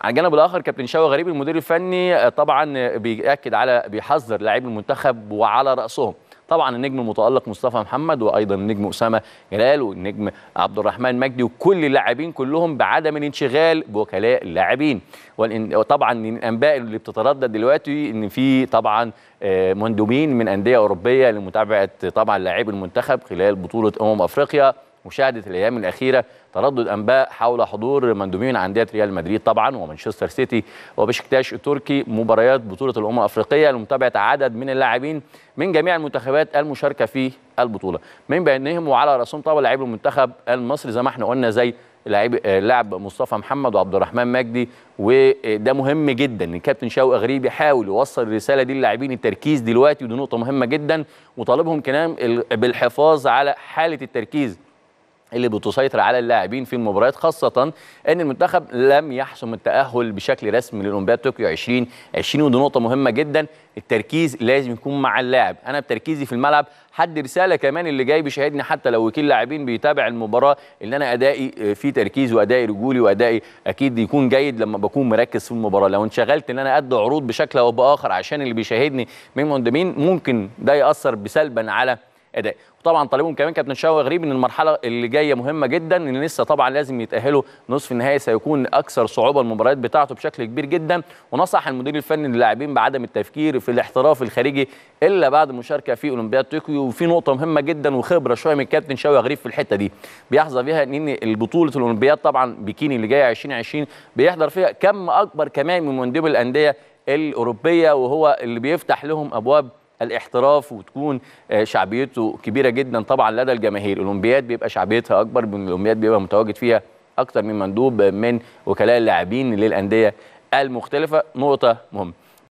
على الجانب الاخر كابتن شاوي غريب المدير الفني آه، طبعا بياكد على بيحذر لاعبي المنتخب وعلى راسهم طبعا النجم المتالق مصطفى محمد وايضا النجم اسامه جلال والنجم عبد الرحمن مجدي وكل اللاعبين كلهم بعدم الانشغال بوكلاء اللاعبين وطبعا الانباء اللي بتتردد دلوقتي ان في طبعا آه، مندوبين من انديه اوروبيه لمتابعه طبعا لاعبي المنتخب خلال بطوله امم افريقيا مشاهدة الأيام الأخيرة تردد أنباء حول حضور مندوبين عندية ريال مدريد طبعا ومانشستر سيتي وبشكتاش التركي مباريات بطولة الأمم الأفريقية لمتابعة عدد من اللاعبين من جميع المنتخبات المشاركة في البطولة من بينهم وعلى رأسهم طبعا لاعب المنتخب المصري زي ما احنا قلنا زي لاعب لاعب مصطفى محمد وعبد الرحمن مجدي وده مهم جدا ان كابتن شوقي غريب يحاول يوصل الرساله دي للاعبين التركيز دلوقتي ودي نقطه مهمه جدا وطالبهم كمان بالحفاظ على حاله التركيز اللي بتسيطر على اللاعبين في المباريات خاصة أن المنتخب لم يحسم التأهل بشكل رسمي للأولمبياد طوكيو 2020 ودي نقطة مهمة جدا التركيز لازم يكون مع اللاعب أنا بتركيزي في الملعب حد رسالة كمان اللي جاي بيشاهدني حتى لو وكيل لاعبين بيتابع المباراة اللي أنا أدائي آه، في تركيز وأدائي رجولي وأدائي أكيد يكون جيد لما بكون مركز في المباراة لو انشغلت إن أنا أدي عروض بشكل أو بآخر عشان اللي بيشاهدني من مندمين ممكن ده يأثر بسلبا على اداء وطبعا طالبهم كمان كابتن شاوي غريب ان المرحله اللي جايه مهمه جدا ان لسه طبعا لازم يتاهلوا نصف النهائي سيكون اكثر صعوبه المباريات بتاعته بشكل كبير جدا ونصح المدير الفني للاعبين بعدم التفكير في الاحتراف الخارجي الا بعد المشاركه في اولمبياد طوكيو وفي نقطه مهمه جدا وخبره شويه من كابتن شاوي غريب في الحته دي بيحظى بيها ان البطوله الاولمبياد طبعا بكيني اللي جايه 2020 بيحضر فيها كم اكبر كمان من مندوب الانديه الاوروبيه وهو اللي بيفتح لهم ابواب الاحتراف وتكون آه، شعبيته كبيره جدا طبعا لدى الجماهير الاولمبياد بيبقى شعبيتها اكبر من الاولمبياد بيبقى متواجد فيها اكتر من مندوب من وكلاء اللاعبين للانديه المختلفه نقطه مهمه